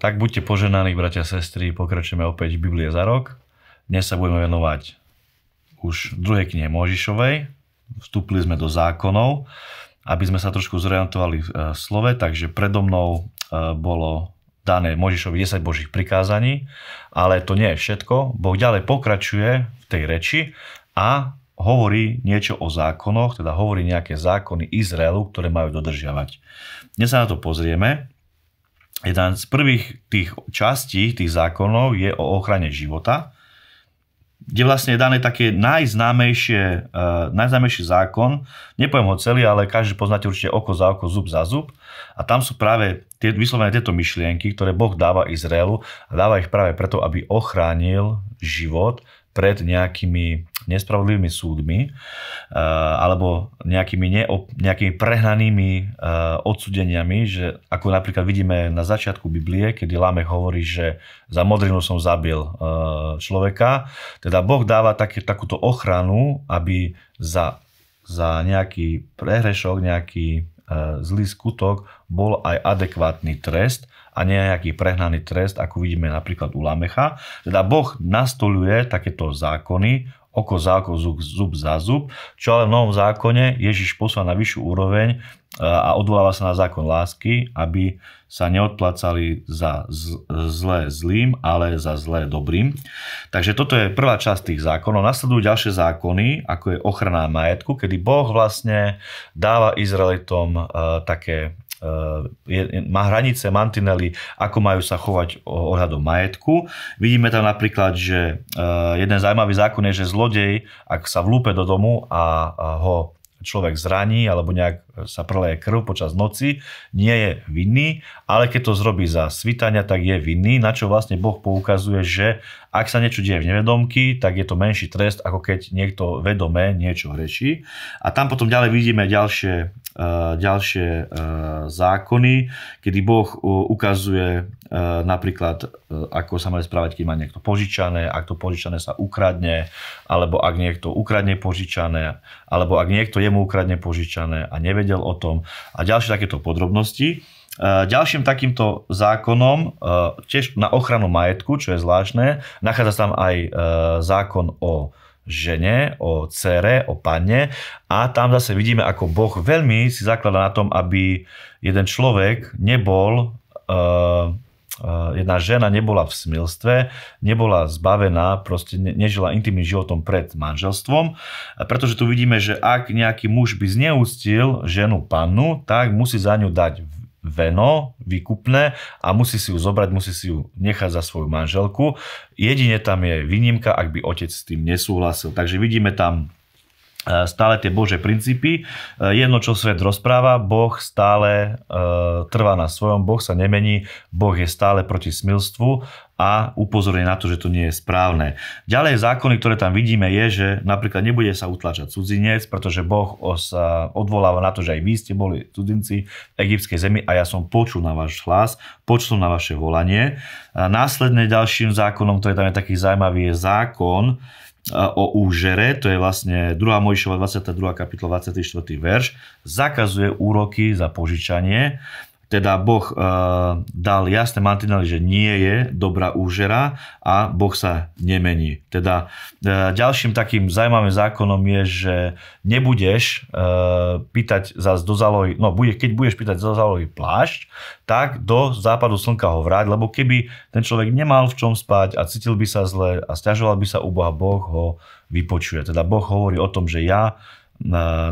Tak buďte poženaní, bratia a sestry, pokračujeme opäť v Biblie za rok. Dnes sa budeme venovať už druhej knihe Možišovej. Vstúpili sme do zákonov, aby sme sa trošku zorientovali v e, slove, takže predo mnou e, bolo dané Možišovi 10 božích prikázaní, ale to nie je všetko. Boh ďalej pokračuje v tej reči a hovorí niečo o zákonoch, teda hovorí nejaké zákony Izraelu, ktoré majú dodržiavať. Dnes sa na to pozrieme Jedna z prvých tých častí, tých zákonov je o ochrane života, kde vlastne je dané také najznámejšie, uh, najznámejší zákon, nepoviem ho celý, ale každý poznáte určite oko za oko, zub za zub. A tam sú práve tie, vyslovené tieto myšlienky, ktoré Boh dáva Izraelu a dáva ich práve preto, aby ochránil život pred nejakými nespravodlivými súdmi e, alebo nejakými, neop, nejakými prehnanými e, odsudeniami, že ako napríklad vidíme na začiatku Biblie, kedy Lamech hovorí, že za modrinu som zabil e, človeka. Teda Boh dáva také, takúto ochranu, aby za, za nejaký prehrešok, nejaký zlý skutok bol aj adekvátny trest a nejaký prehnaný trest, ako vidíme napríklad u Lamecha. Teda Boh nastoluje takéto zákony, oko za oko, zub, zub za zub, čo ale v Novom zákone Ježiš poslal na vyššiu úroveň e, a odvoláva sa na zákon lásky, aby sa neodplacali za zlé zlým, ale za zlé dobrým. Takže toto je prvá časť tých zákonov. Nasledujú ďalšie zákony, ako je ochrana majetku, kedy Boh vlastne dáva Izraelitom e, také Eh, je, má hranice, mantinely, ako majú sa chovať ohľadom majetku. Vidíme tam napríklad, že eh, jeden zaujímavý zákon je, že zlodej, ak sa vlúpe do domu a ho človek zraní alebo nejak e, sa preleje krv počas noci, nie je vinný, ale keď to zrobí za svitania, tak je vinný, na čo vlastne Boh poukazuje, že ak sa niečo deje v nevedomky, tak je to menší trest, ako keď niekto vedome niečo hreší. A tam potom ďalej vidíme ďalšie, e, ďalšie e, zákony, kedy Boh ukazuje napríklad, ako sa mali správať, keď má niekto požičané, ak to požičané sa ukradne, alebo ak niekto ukradne požičané, alebo ak niekto je jemu ukradne požičané a nevedel o tom a ďalšie takéto podrobnosti. E, ďalším takýmto zákonom, e, tiež na ochranu majetku, čo je zvláštne, nachádza sa tam aj e, zákon o žene, o cere, o pane a tam zase vidíme, ako Boh veľmi si zaklada na tom, aby jeden človek nebol Eh, jedna žena nebola v smilstve, nebola zbavená, proste nežila intimným životom pred manželstvom, pretože tu vidíme, že ak nejaký muž by zneústil ženu pannu, tak musí za ňu dať veno, výkupné a musí si ju zobrať, musí si ju nechať za svoju manželku. Jedine tam je výnimka, ak by otec s tým nesúhlasil. Takže vidíme tam E, stále tie Bože princípy. E, jedno, čo svet rozpráva, Boh stále e, trvá na svojom, Boh sa nemení, Boh je stále proti smilstvu a upozorňuje na to, že to nie je správne. Ďalej zákony, ktoré tam vidíme, je, že napríklad nebude sa utlačať cudzinec, pretože Boh sa odvoláva na to, že aj vy ste boli cudzinci v egyptskej zemi a ja som počul na váš hlas, počul na vaše volanie. A následne ďalším zákonom, ktorý tam je taký zaujímavý, je zákon, o úžere, to je vlastne 2. Mojšova 22. kapitola 24. verš, zakazuje úroky za požičanie teda Boh e, dal jasné mantinely, že nie je dobrá úžera a Boh sa nemení. Teda e, ďalším takým zaujímavým zákonom je, že nebudeš e, pýtať za do zálohy, no bude, keď budeš pýtať za zálohy plášť, tak do západu slnka ho vráť, lebo keby ten človek nemal v čom spať a cítil by sa zle a stiažoval by sa u Boha, Boh ho vypočuje. Teda Boh hovorí o tom, že ja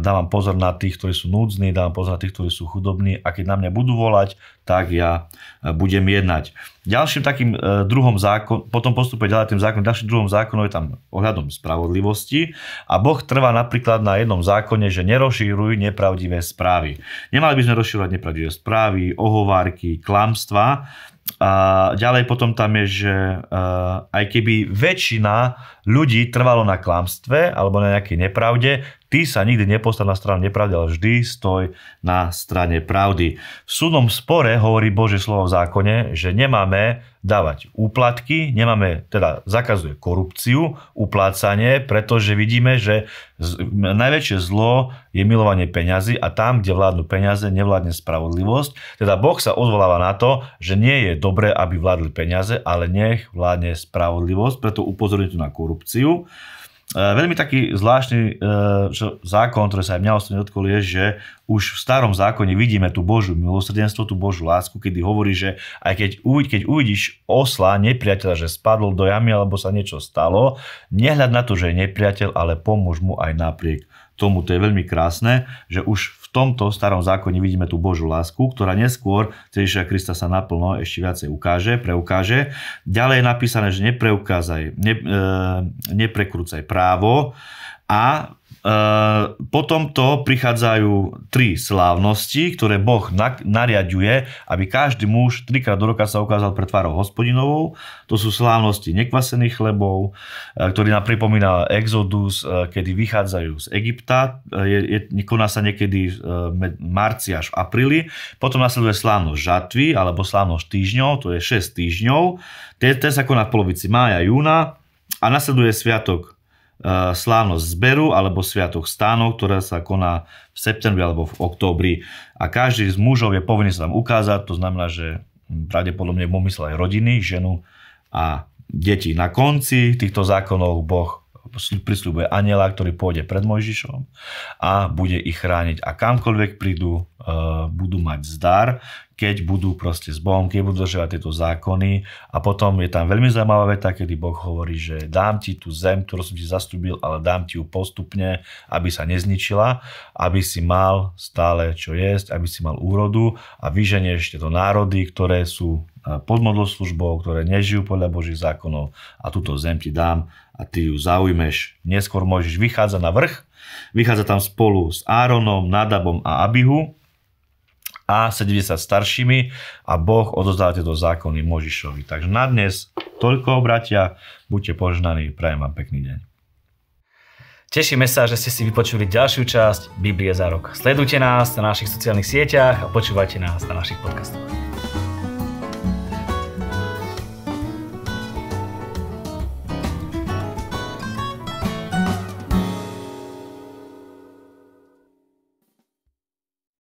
dávam pozor na tých, ktorí sú núdzni, dávam pozor na tých, ktorí sú chudobní a keď na mňa budú volať, tak ja e, budem jednať. Ďalším takým e, druhom zákon, potom postupuje ďalej tým zákonom, ďalším druhom zákonom je tam ohľadom spravodlivosti a Boh trvá napríklad na jednom zákone, že nerozšíruj nepravdivé správy. Nemali by sme rozšírovať nepravdivé správy, ohovárky, klamstva, a ďalej potom tam je, že uh, aj keby väčšina ľudí trvalo na klamstve alebo na nejakej nepravde, ty sa nikdy nepostav na stranu nepravdy, ale vždy stoj na strane pravdy. V súdnom spore hovorí Božie slovo v zákone, že nemáme dávať úplatky, nemáme, teda zakazuje korupciu, uplácanie, pretože vidíme, že najväčšie zlo je milovanie peňazí a tam, kde vládnu peniaze, nevládne spravodlivosť. Teda Boh sa odvoláva na to, že nie je dobré, aby vládli peniaze, ale nech vládne spravodlivosť, preto upozorňuje tu na korupciu. E, veľmi taký zvláštny e, zákon, ktorý sa aj mňa osobne dotkol, je, že už v starom zákone vidíme tú Božiu milosrdenstvo, tú Božiu lásku, kedy hovorí, že aj keď, uvid, keď uvidíš osla, nepriateľa, že spadol do jamy alebo sa niečo stalo, nehľad na to, že je nepriateľ, ale pomôž mu aj napriek tomu. To je veľmi krásne, že už v tomto starom zákone vidíme tú Božú lásku, ktorá neskôr cez Ježiša Krista sa naplno ešte viacej ukáže, preukáže. Ďalej je napísané, že nepreukázaj, ne, e, neprekrúcaj právo a Ehm, po tomto prichádzajú tri slávnosti, ktoré Boh nariaduje, aby každý muž trikrát do roka sa ukázal pred tvárou hospodinovou. To sú slávnosti nekvasených chlebov, eh, ktorý nám pripomína Exodus, eh, kedy vychádzajú z Egypta. Eh, je, je, koná sa niekedy v marci až v apríli. Potom nasleduje slávnosť žatvy, alebo slávnosť týždňov, to je 6 týždňov. Ten sa koná v polovici mája, júna. A nasleduje sviatok E, slávnosť zberu alebo sviatok stánov, ktorá sa koná v septembri alebo v októbri. A každý z mužov je povinný sa tam ukázať, to znamená, že pravdepodobne v aj rodiny, ženu a deti. Na konci týchto zákonov Boh prislúbuje aniela, ktorý pôjde pred Mojžišom a bude ich chrániť. A kamkoľvek prídu, e, budú mať zdar, keď budú proste s Bohom, keď budú dodržiavať tieto zákony. A potom je tam veľmi zaujímavá veta, kedy Boh hovorí, že dám ti tú zem, ktorú som ti zastúbil, ale dám ti ju postupne, aby sa nezničila, aby si mal stále čo jesť, aby si mal úrodu a vyženie ešte to národy, ktoré sú E, pod modloslužbou, ktoré nežijú podľa Božích zákonov a túto zem ti dám a ty ju zaujmeš. Neskôr môžeš vychádzať na vrch, vychádza tam spolu s Áronom, Nadabom a Abihu a 70 staršími a Boh odozdá tieto zákony Možišovi. Takže na dnes toľko, bratia, buďte požnaní, prajem vám pekný deň. Tešíme sa, že ste si vypočuli ďalšiu časť Biblie za rok. Sledujte nás na našich sociálnych sieťach a počúvajte nás na našich podcastoch.